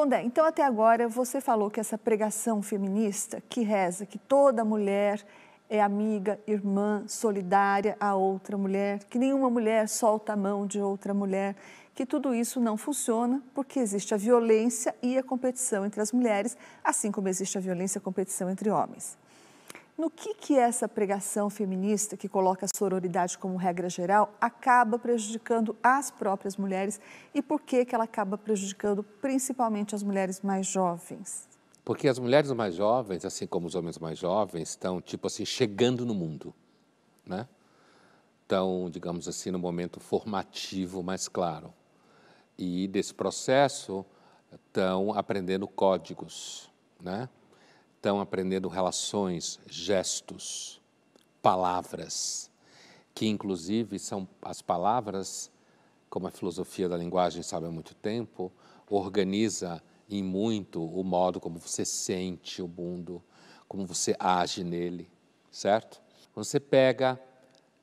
Pondé, então até agora você falou que essa pregação feminista que reza que toda mulher é amiga, irmã, solidária a outra mulher, que nenhuma mulher solta a mão de outra mulher, que tudo isso não funciona porque existe a violência e a competição entre as mulheres, assim como existe a violência e a competição entre homens. No que, que essa pregação feminista, que coloca a sororidade como regra geral, acaba prejudicando as próprias mulheres e por que, que ela acaba prejudicando principalmente as mulheres mais jovens? Porque as mulheres mais jovens, assim como os homens mais jovens, estão, tipo assim, chegando no mundo, né? Estão, digamos assim, no momento formativo mais claro. E desse processo estão aprendendo códigos, né? estão aprendendo relações, gestos, palavras, que inclusive são as palavras, como a filosofia da linguagem sabe há muito tempo, organiza em muito o modo como você sente o mundo, como você age nele, certo? Você pega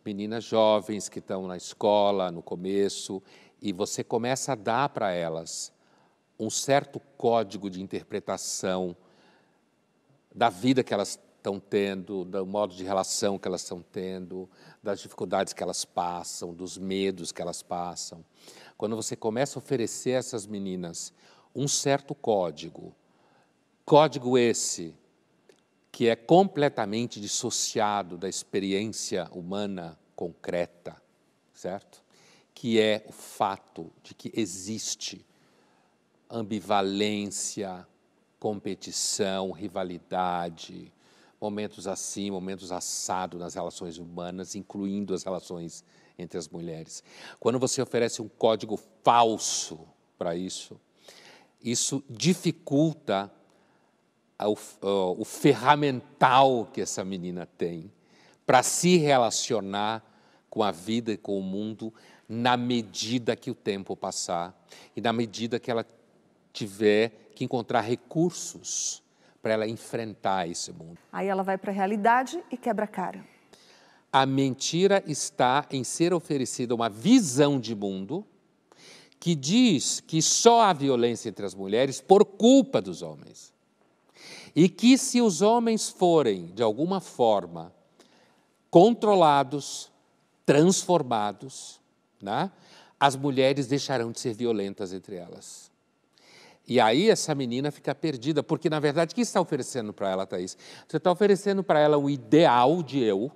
meninas jovens que estão na escola no começo e você começa a dar para elas um certo código de interpretação da vida que elas estão tendo, do modo de relação que elas estão tendo, das dificuldades que elas passam, dos medos que elas passam. Quando você começa a oferecer a essas meninas um certo código, código esse que é completamente dissociado da experiência humana concreta, certo? Que é o fato de que existe ambivalência, competição, rivalidade, momentos assim, momentos assado nas relações humanas, incluindo as relações entre as mulheres. Quando você oferece um código falso para isso, isso dificulta o, o ferramental que essa menina tem para se relacionar com a vida e com o mundo na medida que o tempo passar e na medida que ela tiver que encontrar recursos para ela enfrentar esse mundo. Aí ela vai para a realidade e quebra a cara. A mentira está em ser oferecida uma visão de mundo que diz que só há violência entre as mulheres por culpa dos homens. E que se os homens forem, de alguma forma, controlados, transformados, né, as mulheres deixarão de ser violentas entre elas. E aí essa menina fica perdida, porque na verdade o que está oferecendo para ela, Thaís? Você está oferecendo para ela um ideal de eu,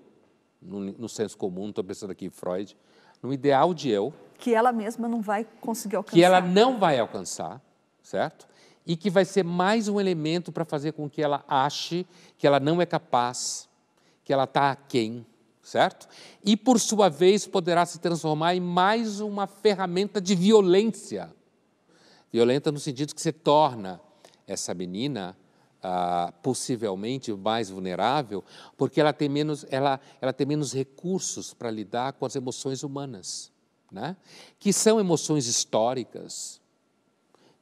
no, no senso comum, estou pensando aqui em Freud, no ideal de eu. Que ela mesma não vai conseguir alcançar. Que ela não vai alcançar, certo? E que vai ser mais um elemento para fazer com que ela ache que ela não é capaz, que ela está aquém, certo? E por sua vez poderá se transformar em mais uma ferramenta de violência Violenta no sentido que você torna essa menina ah, possivelmente mais vulnerável, porque ela tem menos, ela, ela tem menos recursos para lidar com as emoções humanas, né? que são emoções históricas,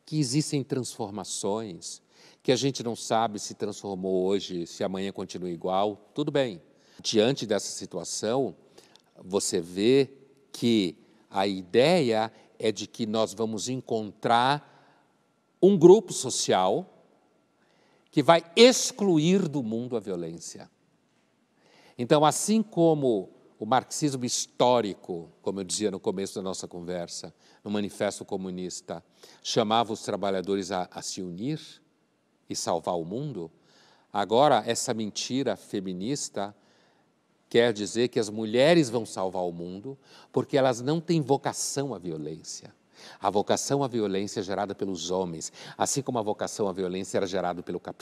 que existem transformações, que a gente não sabe se transformou hoje, se amanhã continua igual, tudo bem. Diante dessa situação, você vê que a ideia é de que nós vamos encontrar um grupo social que vai excluir do mundo a violência. Então, assim como o marxismo histórico, como eu dizia no começo da nossa conversa, no Manifesto Comunista, chamava os trabalhadores a, a se unir e salvar o mundo, agora essa mentira feminista quer dizer que as mulheres vão salvar o mundo porque elas não têm vocação à violência. A vocação à violência é gerada pelos homens, assim como a vocação à violência era gerada pelo,